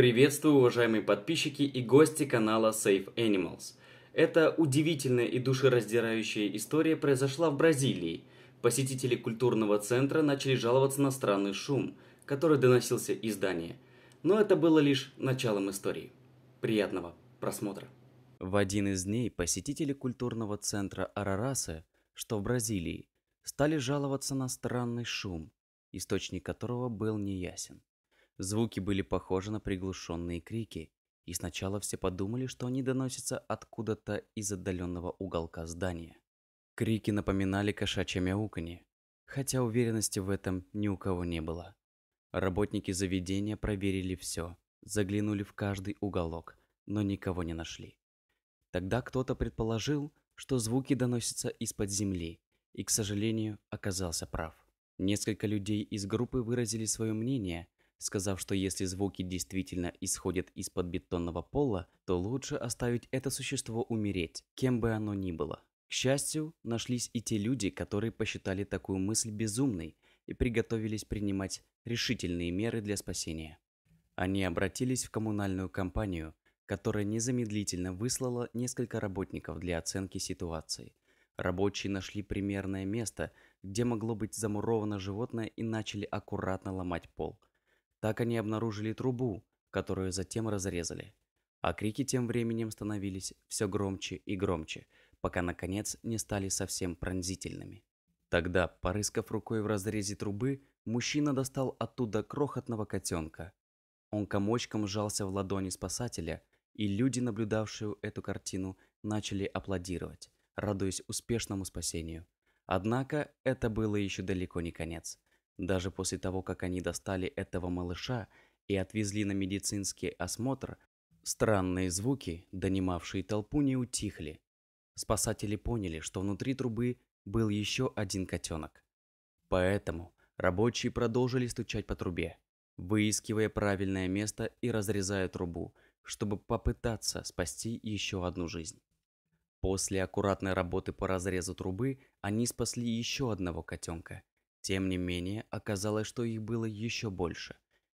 Приветствую, уважаемые подписчики и гости канала Safe Animals. Эта удивительная и душераздирающая история произошла в Бразилии. Посетители культурного центра начали жаловаться на странный шум, который доносился из здания. Но это было лишь началом истории. Приятного просмотра. В один из дней посетители культурного центра Арарасы, что в Бразилии, стали жаловаться на странный шум, источник которого был неясен. Звуки были похожи на приглушенные крики, и сначала все подумали, что они доносятся откуда-то из отдаленного уголка здания. Крики напоминали кошачье мяуканье, хотя уверенности в этом ни у кого не было. Работники заведения проверили все, заглянули в каждый уголок, но никого не нашли. Тогда кто-то предположил, что звуки доносятся из-под земли, и, к сожалению, оказался прав. Несколько людей из группы выразили свое мнение – сказав, что если звуки действительно исходят из-под бетонного пола, то лучше оставить это существо умереть, кем бы оно ни было. К счастью, нашлись и те люди, которые посчитали такую мысль безумной и приготовились принимать решительные меры для спасения. Они обратились в коммунальную компанию, которая незамедлительно выслала несколько работников для оценки ситуации. Рабочие нашли примерное место, где могло быть замуровано животное и начали аккуратно ломать пол – так они обнаружили трубу, которую затем разрезали. А крики тем временем становились все громче и громче, пока наконец не стали совсем пронзительными. Тогда, порыскав рукой в разрезе трубы, мужчина достал оттуда крохотного котенка. Он комочком сжался в ладони спасателя, и люди, наблюдавшие эту картину, начали аплодировать, радуясь успешному спасению. Однако это было еще далеко не конец. Даже после того, как они достали этого малыша и отвезли на медицинский осмотр, странные звуки, донимавшие толпу, не утихли. Спасатели поняли, что внутри трубы был еще один котенок. Поэтому рабочие продолжили стучать по трубе, выискивая правильное место и разрезая трубу, чтобы попытаться спасти еще одну жизнь. После аккуратной работы по разрезу трубы они спасли еще одного котенка – тем не менее, оказалось, что их было еще больше.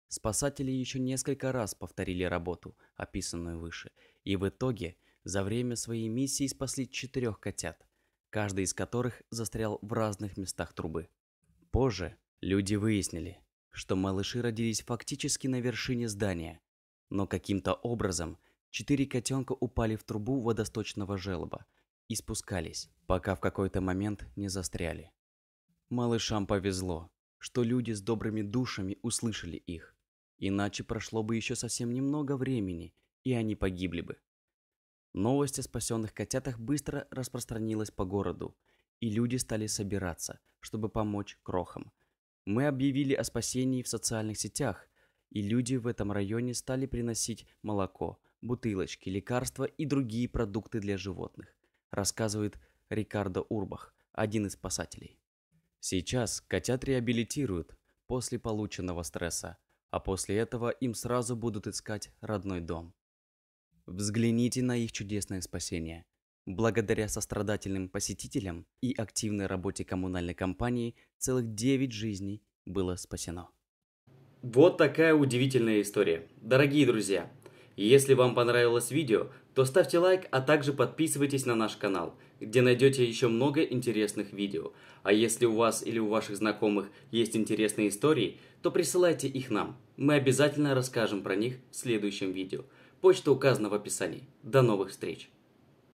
Спасатели еще несколько раз повторили работу, описанную выше, и в итоге за время своей миссии спасли четырех котят, каждый из которых застрял в разных местах трубы. Позже люди выяснили, что малыши родились фактически на вершине здания, но каким-то образом четыре котенка упали в трубу водосточного желоба и спускались, пока в какой-то момент не застряли. Малышам повезло, что люди с добрыми душами услышали их. Иначе прошло бы еще совсем немного времени, и они погибли бы. Новость о спасенных котятах быстро распространилась по городу, и люди стали собираться, чтобы помочь крохам. Мы объявили о спасении в социальных сетях, и люди в этом районе стали приносить молоко, бутылочки, лекарства и другие продукты для животных, рассказывает Рикардо Урбах, один из спасателей. Сейчас котят реабилитируют после полученного стресса, а после этого им сразу будут искать родной дом. Взгляните на их чудесное спасение. Благодаря сострадательным посетителям и активной работе коммунальной компании целых 9 жизней было спасено. Вот такая удивительная история. Дорогие друзья, если вам понравилось видео, то ставьте лайк, а также подписывайтесь на наш канал, где найдете еще много интересных видео. А если у вас или у ваших знакомых есть интересные истории, то присылайте их нам. Мы обязательно расскажем про них в следующем видео. Почта указана в описании. До новых встреч!